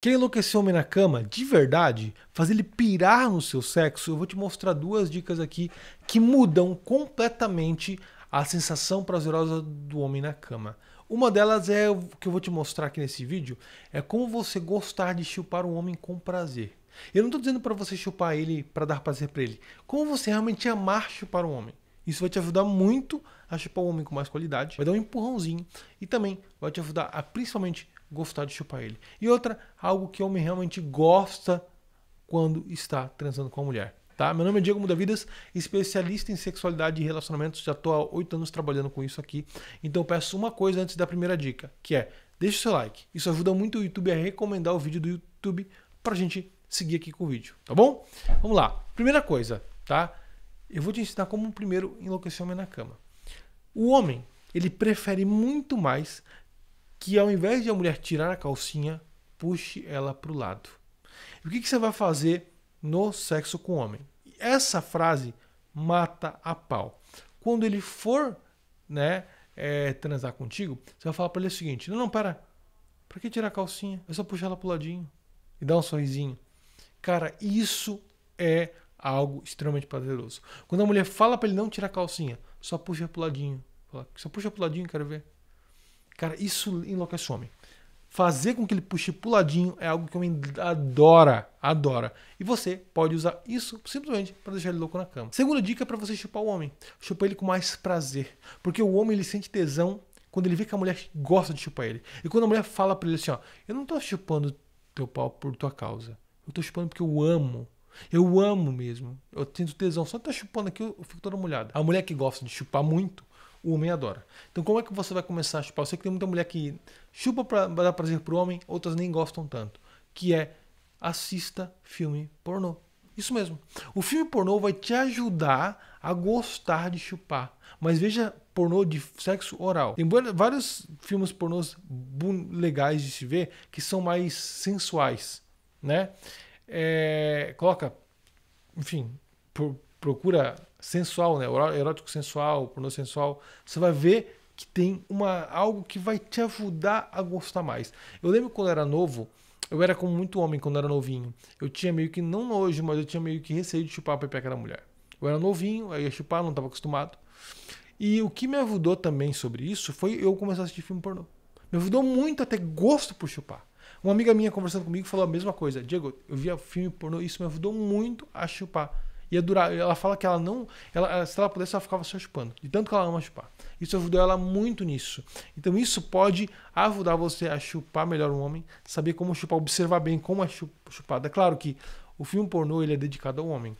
Quer enlouquecer o homem na cama de verdade? Fazer ele pirar no seu sexo? Eu vou te mostrar duas dicas aqui que mudam completamente a sensação prazerosa do homem na cama. Uma delas é o que eu vou te mostrar aqui nesse vídeo, é como você gostar de chupar um homem com prazer. Eu não estou dizendo para você chupar ele para dar prazer para ele. Como você realmente amar chupar um homem. Isso vai te ajudar muito a chupar um homem com mais qualidade, vai dar um empurrãozinho e também vai te ajudar a principalmente gostar de chupar ele. E outra, algo que o homem realmente gosta quando está transando com a mulher. Tá? Meu nome é Diego Mudavidas, especialista em sexualidade e relacionamentos. Já estou há oito anos trabalhando com isso aqui. Então peço uma coisa antes da primeira dica, que é deixe o seu like. Isso ajuda muito o YouTube a recomendar o vídeo do YouTube para a gente seguir aqui com o vídeo, tá bom? Vamos lá. Primeira coisa, tá? Eu vou te ensinar como primeiro enlouquecer o homem na cama. O homem, ele prefere muito mais que ao invés de a mulher tirar a calcinha, puxe ela para o lado. E o que, que você vai fazer no sexo com o homem? Essa frase mata a pau. Quando ele for né, é, transar contigo, você vai falar para ele o seguinte: não, não, pera, para que tirar a calcinha? É só puxar ela pro ladinho e dar um sorrisinho. Cara, isso é algo extremamente prazeroso. Quando a mulher fala para ele não tirar a calcinha, só puxa pro ladinho. Fala, só puxa pro ladinho, quero ver. Cara, isso enlouquece o homem. Fazer com que ele puxe puladinho é algo que o homem adora, adora. E você pode usar isso simplesmente para deixar ele louco na cama. Segunda dica é para você chupar o homem. Chupa ele com mais prazer, porque o homem ele sente tesão quando ele vê que a mulher gosta de chupar ele. E quando a mulher fala para ele assim, ó, eu não tô chupando teu pau por tua causa. Eu tô chupando porque eu amo. Eu amo mesmo. Eu sinto tesão. Só tá chupando aqui, eu fico toda molhada. A mulher que gosta de chupar muito, o homem adora. Então, como é que você vai começar a chupar? Eu sei que tem muita mulher que chupa para dar prazer pro homem, outras nem gostam tanto. Que é assista filme pornô. Isso mesmo. O filme pornô vai te ajudar a gostar de chupar. Mas veja pornô de sexo oral. Tem vários filmes pornôs legais de se ver que são mais sensuais, né? É, coloca, enfim, pro, procura sensual, né? Erótico sensual, pornô sensual. Você vai ver que tem uma, algo que vai te ajudar a gostar mais. Eu lembro quando eu era novo, eu era como muito homem quando eu era novinho. Eu tinha meio que, não nojo, mas eu tinha meio que receio de chupar a pepeca da mulher. Eu era novinho, aí ia chupar, não estava acostumado. E o que me ajudou também sobre isso foi eu começar a assistir filme pornô. Me ajudou muito até gosto por chupar. Uma amiga minha conversando comigo falou a mesma coisa. Diego, eu via filme pornô, isso me ajudou muito a chupar ia durar. Ela fala que ela não. Ela, se ela pudesse, ela ficava só chupando. De tanto que ela ama chupar. Isso ajudou ela é muito nisso. Então, isso pode ajudar você a chupar melhor um homem, saber como chupar, observar bem como é chupada. É claro que o filme pornô ele é dedicado ao homem.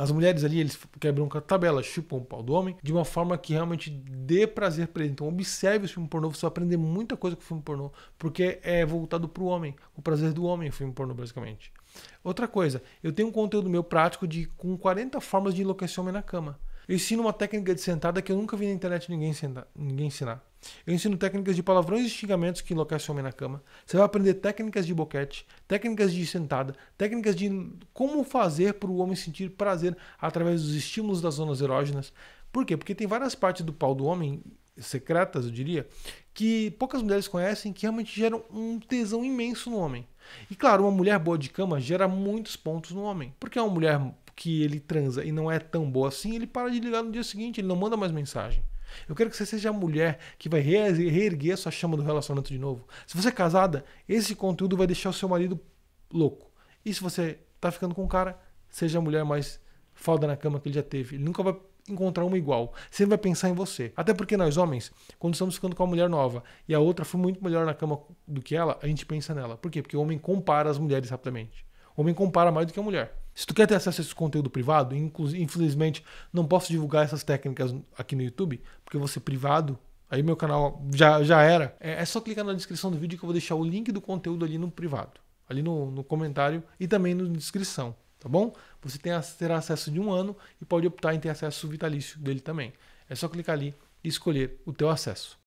As mulheres ali, eles quebram com a tabela, chupam o pau do homem, de uma forma que realmente dê prazer pra ele. Então observe o filme pornô, você vai aprender muita coisa com o filme pornô, porque é voltado pro homem, o prazer do homem, o filme pornô, basicamente. Outra coisa, eu tenho um conteúdo meu prático de com 40 formas de enlouquecer homem na cama. Eu ensino uma técnica de sentada que eu nunca vi na internet ninguém, senta, ninguém ensinar. Eu ensino técnicas de palavrões e xingamentos que enlouquecem o homem na cama. Você vai aprender técnicas de boquete, técnicas de sentada, técnicas de como fazer para o homem sentir prazer através dos estímulos das zonas erógenas. Por quê? Porque tem várias partes do pau do homem, secretas, eu diria, que poucas mulheres conhecem, que realmente geram um tesão imenso no homem. E claro, uma mulher boa de cama gera muitos pontos no homem. Porque é uma mulher que ele transa e não é tão boa assim, ele para de ligar no dia seguinte, ele não manda mais mensagem. Eu quero que você seja a mulher que vai reerguer a sua chama do relacionamento de novo. Se você é casada, esse conteúdo vai deixar o seu marido louco. E se você tá ficando com um cara, seja a mulher mais falda na cama que ele já teve. Ele nunca vai encontrar uma igual. Sempre vai pensar em você. Até porque nós homens, quando estamos ficando com uma mulher nova e a outra foi muito melhor na cama do que ela, a gente pensa nela. Por quê? Porque o homem compara as mulheres rapidamente. O homem compara mais do que a mulher. Se tu quer ter acesso a esse conteúdo privado, infelizmente não posso divulgar essas técnicas aqui no YouTube, porque eu vou ser privado. Aí meu canal já, já era. É, é só clicar na descrição do vídeo que eu vou deixar o link do conteúdo ali no privado, ali no, no comentário e também na descrição, tá bom? Você tem, terá acesso de um ano e pode optar em ter acesso vitalício dele também. É só clicar ali e escolher o teu acesso.